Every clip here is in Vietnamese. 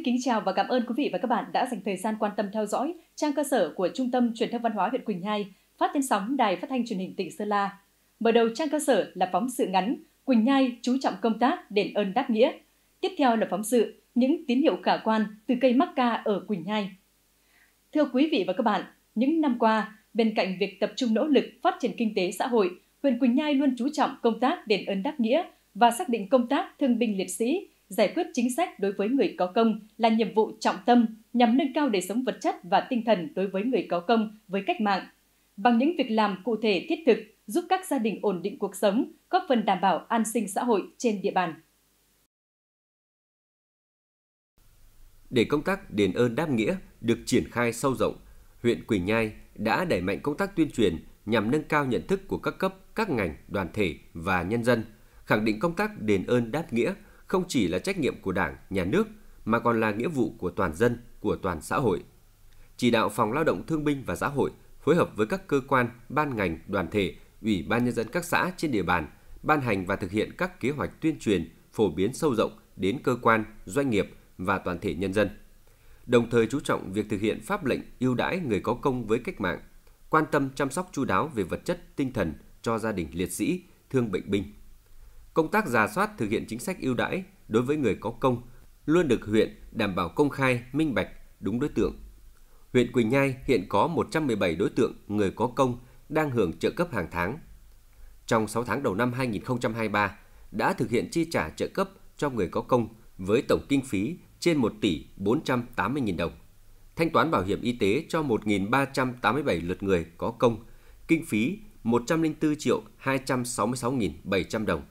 Xin kính chào và cảm ơn quý vị và các bạn đã dành thời gian quan tâm theo dõi trang cơ sở của Trung tâm Truyền thông Văn hóa huyện Quỳnh Nhai, phát trên sóng Đài Phát thanh Truyền hình tỉnh Sơn La. Mở đầu trang cơ sở là phóng sự ngắn Quỳnh Nhai chú trọng công tác đền ơn đáp nghĩa. Tiếp theo là phóng sự những tín hiệu khả quan từ cây mắc ca ở Quỳnh Nhai. Thưa quý vị và các bạn, những năm qua, bên cạnh việc tập trung nỗ lực phát triển kinh tế xã hội, huyện Quỳnh Nhai luôn chú trọng công tác đền ơn đáp nghĩa và xác định công tác thương binh liệt sĩ giải quyết chính sách đối với người có công là nhiệm vụ trọng tâm nhằm nâng cao đời sống vật chất và tinh thần đối với người có công với cách mạng. Bằng những việc làm cụ thể thiết thực giúp các gia đình ổn định cuộc sống, góp phần đảm bảo an sinh xã hội trên địa bàn. Để công tác đền ơn đáp nghĩa được triển khai sâu rộng, huyện Quỳnh Nhai đã đẩy mạnh công tác tuyên truyền nhằm nâng cao nhận thức của các cấp, các ngành, đoàn thể và nhân dân, khẳng định công tác đền ơn đáp nghĩa – không chỉ là trách nhiệm của Đảng, Nhà nước mà còn là nghĩa vụ của toàn dân, của toàn xã hội. Chỉ đạo Phòng Lao động Thương binh và Xã hội phối hợp với các cơ quan, ban ngành, đoàn thể, ủy ban nhân dân các xã trên địa bàn ban hành và thực hiện các kế hoạch tuyên truyền phổ biến sâu rộng đến cơ quan, doanh nghiệp và toàn thể nhân dân. Đồng thời chú trọng việc thực hiện pháp lệnh ưu đãi người có công với cách mạng, quan tâm chăm sóc chu đáo về vật chất, tinh thần cho gia đình liệt sĩ, thương bệnh binh. Công tác giả soát thực hiện chính sách ưu đãi đối với người có công luôn được huyện đảm bảo công khai, minh bạch, đúng đối tượng. Huyện Quỳnh Nhai hiện có 117 đối tượng người có công đang hưởng trợ cấp hàng tháng. Trong 6 tháng đầu năm 2023, đã thực hiện chi trả trợ cấp cho người có công với tổng kinh phí trên 1 tỷ 480 nghìn đồng. Thanh toán bảo hiểm y tế cho 1.387 lượt người có công, kinh phí 104 triệu 266.700 đồng –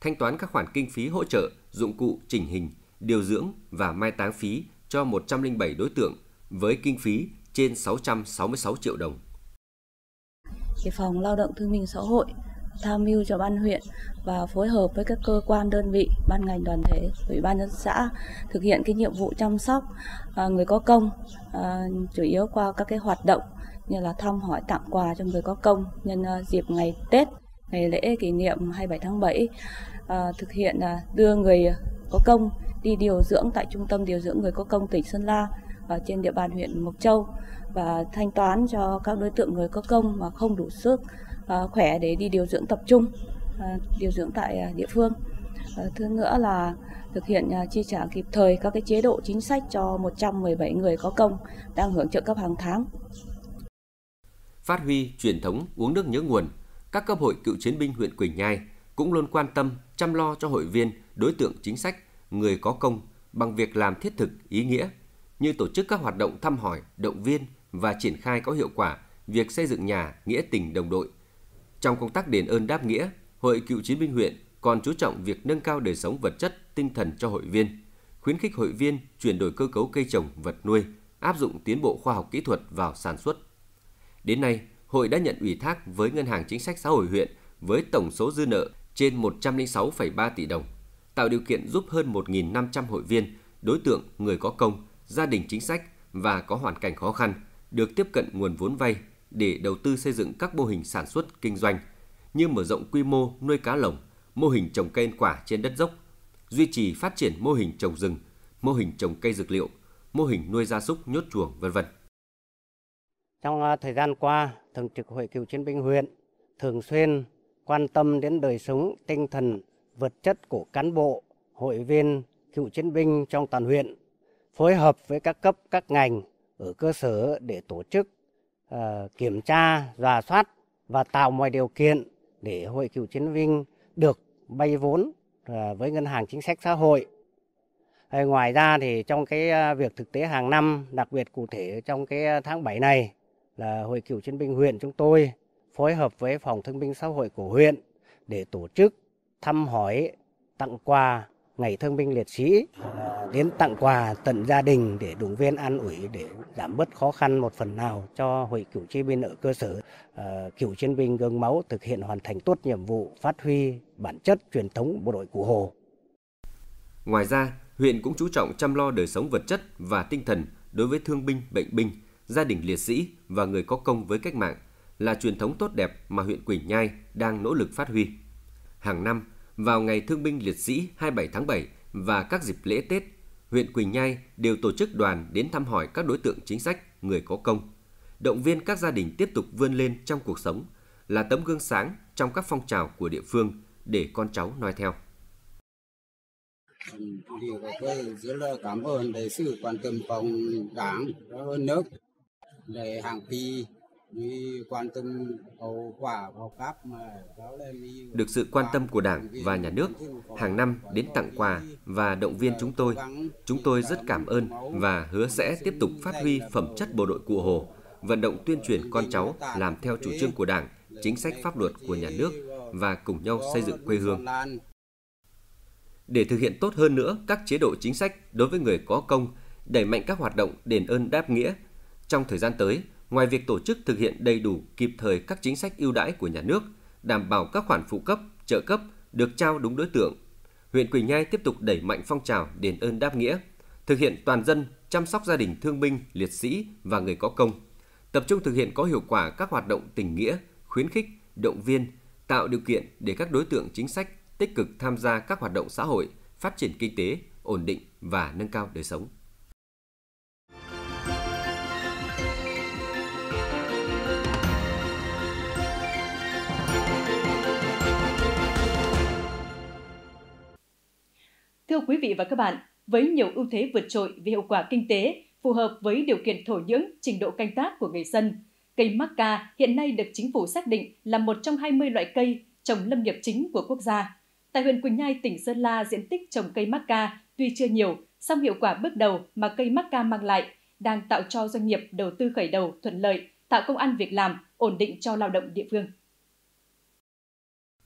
thanh toán các khoản kinh phí hỗ trợ, dụng cụ, chỉnh hình, điều dưỡng và mai táng phí cho 107 đối tượng với kinh phí trên 666 triệu đồng. Thì phòng lao động thương minh xã hội tham mưu cho ban huyện và phối hợp với các cơ quan đơn vị, ban ngành đoàn thể, ủy ban nhân xã thực hiện cái nhiệm vụ chăm sóc à, người có công à, chủ yếu qua các cái hoạt động như là thăm hỏi tặng quà cho người có công nhân à, dịp ngày Tết ngày lễ kỷ niệm 27 tháng 7 à, thực hiện à, đưa người có công đi điều dưỡng tại trung tâm điều dưỡng người có công tỉnh Sơn La và trên địa bàn huyện Mộc Châu và thanh toán cho các đối tượng người có công mà không đủ sức à, khỏe để đi điều dưỡng tập trung à, điều dưỡng tại à, địa phương à, thứ nữa là thực hiện à, chi trả kịp thời các cái chế độ chính sách cho 117 người có công đang hưởng trợ cấp hàng tháng phát huy truyền thống uống nước nhớ nguồn các cấp hội cựu chiến binh huyện Quỳnh Nhai cũng luôn quan tâm, chăm lo cho hội viên, đối tượng chính sách, người có công bằng việc làm thiết thực, ý nghĩa như tổ chức các hoạt động thăm hỏi, động viên và triển khai có hiệu quả việc xây dựng nhà nghĩa tình đồng đội. Trong công tác đền ơn đáp nghĩa, Hội Cựu chiến binh huyện còn chú trọng việc nâng cao đời sống vật chất, tinh thần cho hội viên, khuyến khích hội viên chuyển đổi cơ cấu cây trồng, vật nuôi, áp dụng tiến bộ khoa học kỹ thuật vào sản xuất. Đến nay, hội đã nhận ủy thác với Ngân hàng Chính sách Xã hội huyện với tổng số dư nợ trên 106,3 tỷ đồng, tạo điều kiện giúp hơn 1.500 hội viên, đối tượng người có công, gia đình chính sách và có hoàn cảnh khó khăn được tiếp cận nguồn vốn vay để đầu tư xây dựng các mô hình sản xuất kinh doanh như mở rộng quy mô nuôi cá lồng, mô hình trồng cây ăn quả trên đất dốc, duy trì phát triển mô hình trồng rừng, mô hình trồng cây dược liệu, mô hình nuôi gia súc nhốt chuồng, vân vân. Trong à, thời gian qua, Thường trực Hội Cựu Chiến binh huyện thường xuyên quan tâm đến đời sống tinh thần vật chất của cán bộ, hội viên, cựu chiến binh trong toàn huyện, phối hợp với các cấp các ngành ở cơ sở để tổ chức uh, kiểm tra, giả soát và tạo mọi điều kiện để hội cựu chiến binh được vay vốn à, với ngân hàng chính sách xã hội. Ngoài ra thì trong cái việc thực tế hàng năm, đặc biệt cụ thể trong cái tháng 7 này là Hội Cựu Chiến binh huyện chúng tôi phối hợp với Phòng Thương binh Xã hội của huyện để tổ chức thăm hỏi, tặng quà Ngày Thương binh Liệt sĩ, à, đến tặng quà tận gia đình để động viên an ủi để giảm bớt khó khăn một phần nào cho Hội Cựu Chiến binh ở cơ sở. À, Cựu Chiến binh gương máu thực hiện hoàn thành tốt nhiệm vụ, phát huy bản chất truyền thống bộ đội cụ Hồ. Ngoài ra, huyện cũng chú trọng chăm lo đời sống vật chất và tinh thần đối với thương binh, bệnh binh, gia đình liệt sĩ và người có công với cách mạng là truyền thống tốt đẹp mà huyện Quỳnh Nhai đang nỗ lực phát huy. Hàng năm, vào ngày Thương binh Liệt sĩ 27 tháng 7 và các dịp lễ Tết, huyện Quỳnh Nhai đều tổ chức đoàn đến thăm hỏi các đối tượng chính sách, người có công, động viên các gia đình tiếp tục vươn lên trong cuộc sống, là tấm gương sáng trong các phong trào của địa phương để con cháu noi theo. Điều cái rất là cảm ơn đại sự quan tâm phòng đảng, nước để hàng pi quan tâm hậu quả học pháp mà được sự quan tâm của Đảng và nhà nước hàng năm đến tặng quà và động viên chúng tôi. Chúng tôi rất cảm ơn và hứa sẽ tiếp tục phát huy phẩm chất bộ đội cụ Hồ, vận động tuyên truyền con cháu làm theo chủ trương của Đảng, chính sách pháp luật của nhà nước và cùng nhau xây dựng quê hương. Để thực hiện tốt hơn nữa các chế độ chính sách đối với người có công, đẩy mạnh các hoạt động đền ơn đáp nghĩa trong thời gian tới, ngoài việc tổ chức thực hiện đầy đủ kịp thời các chính sách ưu đãi của nhà nước, đảm bảo các khoản phụ cấp, trợ cấp được trao đúng đối tượng, huyện Quỳnh Nhai tiếp tục đẩy mạnh phong trào đền ơn đáp nghĩa, thực hiện toàn dân chăm sóc gia đình thương binh, liệt sĩ và người có công, tập trung thực hiện có hiệu quả các hoạt động tình nghĩa, khuyến khích, động viên, tạo điều kiện để các đối tượng chính sách tích cực tham gia các hoạt động xã hội, phát triển kinh tế, ổn định và nâng cao đời sống. Thưa quý vị và các bạn, với nhiều ưu thế vượt trội về hiệu quả kinh tế, phù hợp với điều kiện thổ nhưỡng, trình độ canh tác của người dân, cây macca hiện nay được chính phủ xác định là một trong 20 loại cây trồng lâm nghiệp chính của quốc gia. Tại huyện Quỳnh Nhai, tỉnh Sơn La, diện tích trồng cây macca tuy chưa nhiều, song hiệu quả bước đầu mà cây macca mang lại đang tạo cho doanh nghiệp đầu tư khởi đầu thuận lợi, tạo công ăn việc làm, ổn định cho lao động địa phương.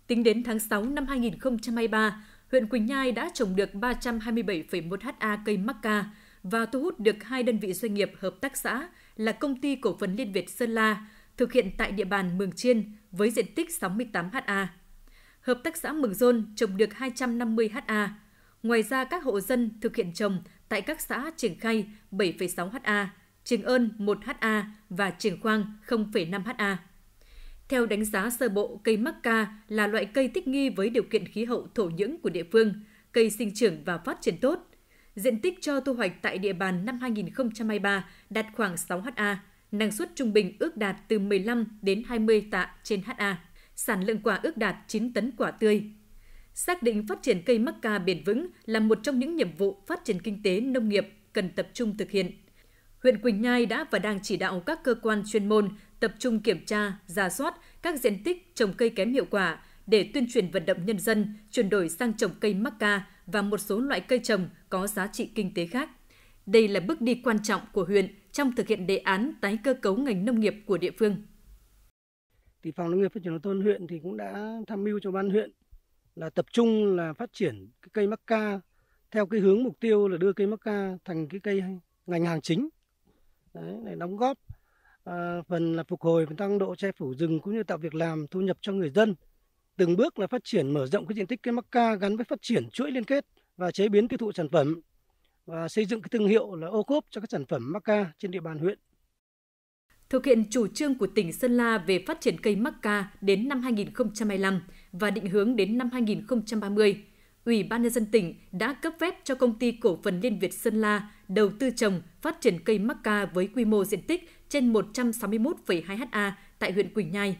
Tính đến tháng 6 năm 2023, huyện Quỳnh Nhai đã trồng được 327,1 ha cây mắc ca và thu hút được hai đơn vị doanh nghiệp hợp tác xã là công ty cổ phần Liên Việt Sơn La thực hiện tại địa bàn Mường Chiên với diện tích 68 ha. Hợp tác xã Mường Dôn trồng được 250 ha. Ngoài ra các hộ dân thực hiện trồng tại các xã Triển Khay 7,6 ha, Trường Ơn 1 ha và Trường Khoang 0,5 ha. Theo đánh giá sơ bộ, cây mắc ca là loại cây thích nghi với điều kiện khí hậu thổ nhưỡng của địa phương, cây sinh trưởng và phát triển tốt. Diện tích cho thu hoạch tại địa bàn năm 2023 đạt khoảng 6 ha, năng suất trung bình ước đạt từ 15 đến 20 tạ trên ha. Sản lượng quả ước đạt 9 tấn quả tươi. Xác định phát triển cây mắc ca bền vững là một trong những nhiệm vụ phát triển kinh tế nông nghiệp cần tập trung thực hiện huyện Quỳnh Nhai đã và đang chỉ đạo các cơ quan chuyên môn tập trung kiểm tra, ra soát các diện tích trồng cây kém hiệu quả để tuyên truyền vận động nhân dân chuyển đổi sang trồng cây mắc ca và một số loại cây trồng có giá trị kinh tế khác. Đây là bước đi quan trọng của huyện trong thực hiện đề án tái cơ cấu ngành nông nghiệp của địa phương. Thì phòng nông nghiệp phát triển nông thôn huyện thì cũng đã tham mưu cho ban huyện là tập trung là phát triển cây mắc ca theo cái hướng mục tiêu là đưa cây mắc ca thành cái cây ngành hàng chính Đấy, để đóng góp à, phần là phục hồi và tăng độ che phủ rừng cũng như tạo việc làm thu nhập cho người dân từng bước là phát triển mở rộng cái diện tích cây mắc ca gắn với phát triển chuỗi liên kết và chế biến tiêu thụ sản phẩm và xây dựng cái thương hiệu là ô cốp cho các sản phẩm mắc ca trên địa bàn huyện. Thực hiện chủ trương của tỉnh Sơn La về phát triển cây mắc ca đến năm 2025 và định hướng đến năm 2030, Ủy ban nhân dân tỉnh đã cấp phép cho công ty cổ phần Liên Việt Sơn La đầu tư trồng, phát triển cây mắc ca với quy mô diện tích trên 161,2 ha tại huyện Quỳnh Nhai.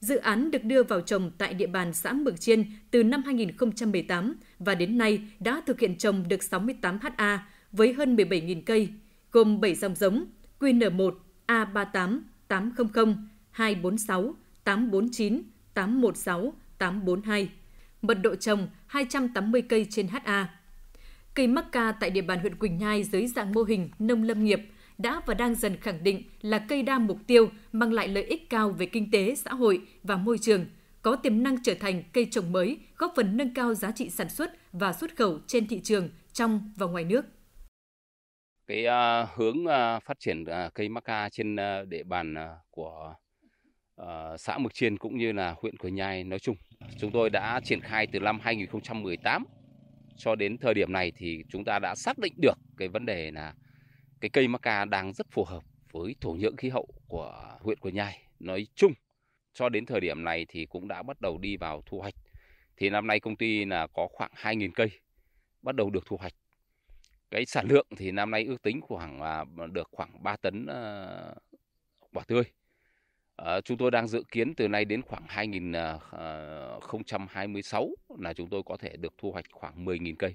Dự án được đưa vào trồng tại địa bàn xã Mường Chiên từ năm 2018 và đến nay đã thực hiện trồng được 68 ha với hơn 17.000 cây, gồm 7 dòng giống QN1, A38, 800, 246, 849, 816, 842. Mật độ trồng 280 cây trên ha. Cây mắc ca tại địa bàn huyện Quỳnh Nhai dưới dạng mô hình nông lâm nghiệp đã và đang dần khẳng định là cây đa mục tiêu mang lại lợi ích cao về kinh tế, xã hội và môi trường, có tiềm năng trở thành cây trồng mới, góp phần nâng cao giá trị sản xuất và xuất khẩu trên thị trường trong và ngoài nước cái uh, hướng uh, phát triển uh, cây mắc ca trên uh, địa bàn uh, của uh, xã Mực Chiên cũng như là huyện Quỳnh Nhai nói chung chúng tôi đã triển khai từ năm 2018 cho đến thời điểm này thì chúng ta đã xác định được cái vấn đề là cái cây maca đang rất phù hợp với thổ nhưỡng khí hậu của huyện Quỳnh Nhai nói chung. Cho đến thời điểm này thì cũng đã bắt đầu đi vào thu hoạch. Thì năm nay công ty là có khoảng 2.000 cây bắt đầu được thu hoạch. Cái sản lượng thì năm nay ước tính khoảng à, được khoảng 3 tấn ờ, quả tươi. Ờ, chúng tôi đang dự kiến từ nay đến khoảng 2026 ờ, ờ, là chúng tôi có thể được thu hoạch khoảng 10.000 cây.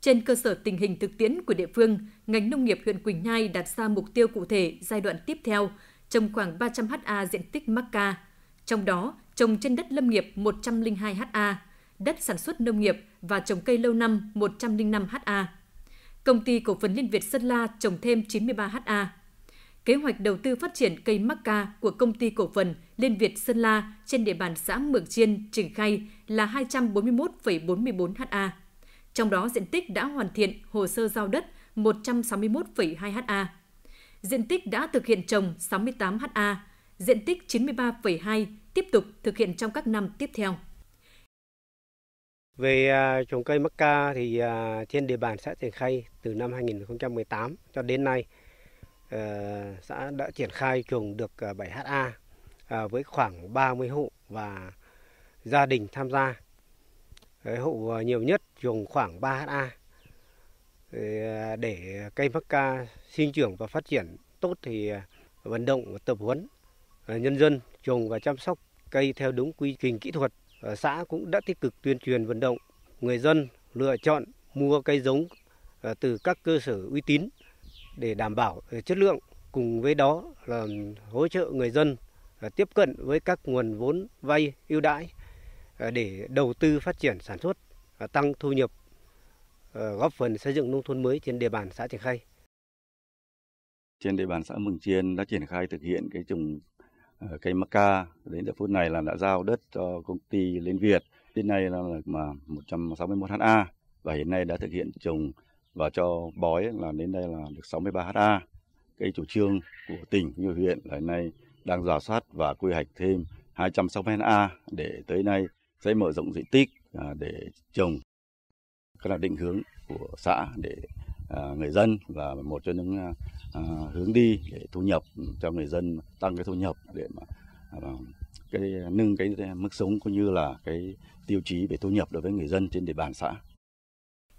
Trên cơ sở tình hình thực tiễn của địa phương, ngành nông nghiệp huyện Quỳnh Nhai đặt ra mục tiêu cụ thể giai đoạn tiếp theo, trồng khoảng 300 ha diện tích mắc ca. Trong đó, trồng trên đất lâm nghiệp 102 ha, đất sản xuất nông nghiệp và trồng cây lâu năm 105 ha. Công ty cổ phần Liên Việt Sơn La trồng thêm 93 ha kế hoạch đầu tư phát triển cây mắc ca của công ty cổ phần Liên Việt Sơn La trên địa bàn xã Mường Chiên, triển khai là 241,44 ha. Trong đó diện tích đã hoàn thiện hồ sơ giao đất 161,2 ha. Diện tích đã thực hiện trồng 68 ha, diện tích 93,2 tiếp tục thực hiện trong các năm tiếp theo. Về à, trồng cây mắc ca thì à, trên địa bàn xã Triển Khay từ năm 2018 cho đến nay Ờ, xã đã triển khai trồng được 7 ờ, ha ờ, với khoảng 30 hộ và gia đình tham gia. Hộ nhiều nhất trồng khoảng 3 ha để cây mắc ca sinh trưởng và phát triển tốt thì vận động và tập huấn nhân dân trồng và chăm sóc cây theo đúng quy trình kỹ thuật. Xã cũng đã tích cực tuyên truyền vận động người dân lựa chọn mua cây giống từ các cơ sở uy tín để đảm bảo ờ, chất lượng. Cùng với đó là hỗ trợ người dân ờ, tiếp cận với các nguồn vốn vay ưu đãi ờ, để đầu tư phát triển sản xuất, tăng thu nhập, góp phần xây dựng nông thôn mới trên địa bàn xã Triển Khai. Trên địa bàn xã Mường Chiên đã triển khai thực hiện cái trồng cây maca đến giờ phút này là đã giao đất cho công ty Liên Việt. Đến nay là mà 161 ha và hiện nay đã thực hiện trồng và cho bói là đến đây là được 63 ha. Cái chủ trương của tỉnh như huyện là hiện nay đang giả soát và quy hoạch thêm 260 ha để tới nay sẽ mở rộng diện tích à, để trồng. Cái là định hướng của xã để à, người dân và một trong những à, hướng đi để thu nhập cho người dân tăng cái thu nhập để mà cái nâng cái mức sống cũng như là cái tiêu chí về thu nhập đối với người dân trên địa bàn xã.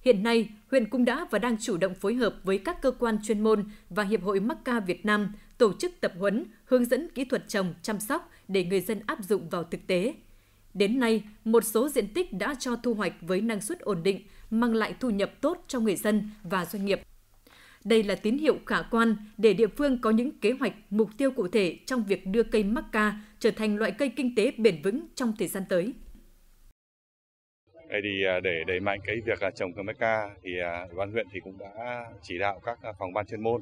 Hiện nay, huyện cũng đã và đang chủ động phối hợp với các cơ quan chuyên môn và Hiệp hội mắc ca Việt Nam tổ chức tập huấn, hướng dẫn kỹ thuật trồng, chăm sóc để người dân áp dụng vào thực tế. Đến nay, một số diện tích đã cho thu hoạch với năng suất ổn định, mang lại thu nhập tốt cho người dân và doanh nghiệp. Đây là tín hiệu khả quan để địa phương có những kế hoạch, mục tiêu cụ thể trong việc đưa cây mắc ca trở thành loại cây kinh tế bền vững trong thời gian tới. Đây thì à, để đẩy mạnh cái việc à, trồng cây mắc ca thì à, ủy ban huyện thì cũng đã chỉ đạo các phòng ban chuyên môn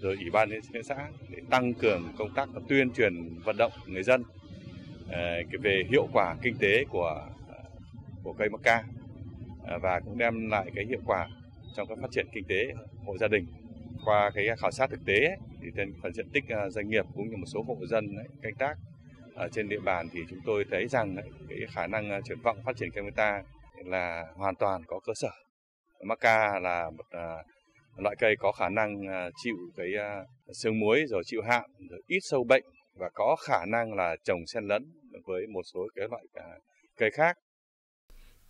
rồi ủy ban nhân xã để tăng cường công tác tuyên truyền vận động người dân về hiệu quả kinh tế của của cây mắc ca và cũng đem lại cái hiệu quả trong các phát triển kinh tế hộ gia đình qua cái khảo sát thực tế thì trên phần diện tích doanh nghiệp cũng như một số hộ dân canh tác ở trên địa bàn thì chúng tôi thấy rằng cái khả năng triển vọng phát triển cây mắc ca là hoàn toàn có cơ sở. Maca là một à, loại cây có khả năng à, chịu cái à, sương muối rồi chịu hạn, rồi ít sâu bệnh và có khả năng là trồng xen lẫn với một số cái loại cây khác.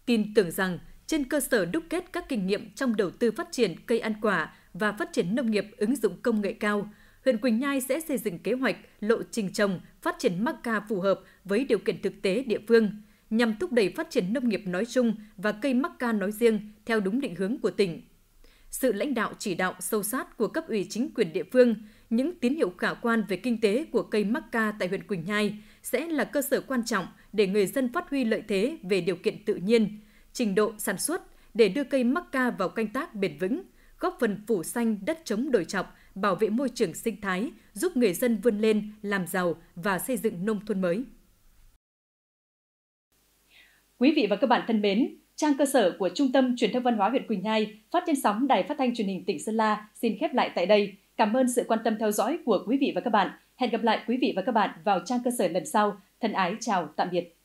Tin tưởng rằng trên cơ sở đúc kết các kinh nghiệm trong đầu tư phát triển cây ăn quả và phát triển nông nghiệp ứng dụng công nghệ cao, huyện Quỳnh Nhai sẽ xây dựng kế hoạch, lộ trình trồng, phát triển maca phù hợp với điều kiện thực tế địa phương – nhằm thúc đẩy phát triển nông nghiệp nói chung và cây mắc ca nói riêng theo đúng định hướng của tỉnh. Sự lãnh đạo chỉ đạo sâu sát của cấp ủy chính quyền địa phương, những tín hiệu khả quan về kinh tế của cây mắc ca tại huyện Quỳnh Nhai sẽ là cơ sở quan trọng để người dân phát huy lợi thế về điều kiện tự nhiên, trình độ sản xuất để đưa cây mắc ca vào canh tác bền vững, góp phần phủ xanh đất chống đồi trọc, bảo vệ môi trường sinh thái, giúp người dân vươn lên, làm giàu và xây dựng nông thôn mới. Quý vị và các bạn thân mến, trang cơ sở của Trung tâm Truyền thông Văn hóa huyện Quỳnh Nhai phát trên sóng Đài Phát thanh Truyền hình tỉnh Sơn La xin khép lại tại đây. Cảm ơn sự quan tâm theo dõi của quý vị và các bạn. Hẹn gặp lại quý vị và các bạn vào trang cơ sở lần sau. Thân ái chào tạm biệt.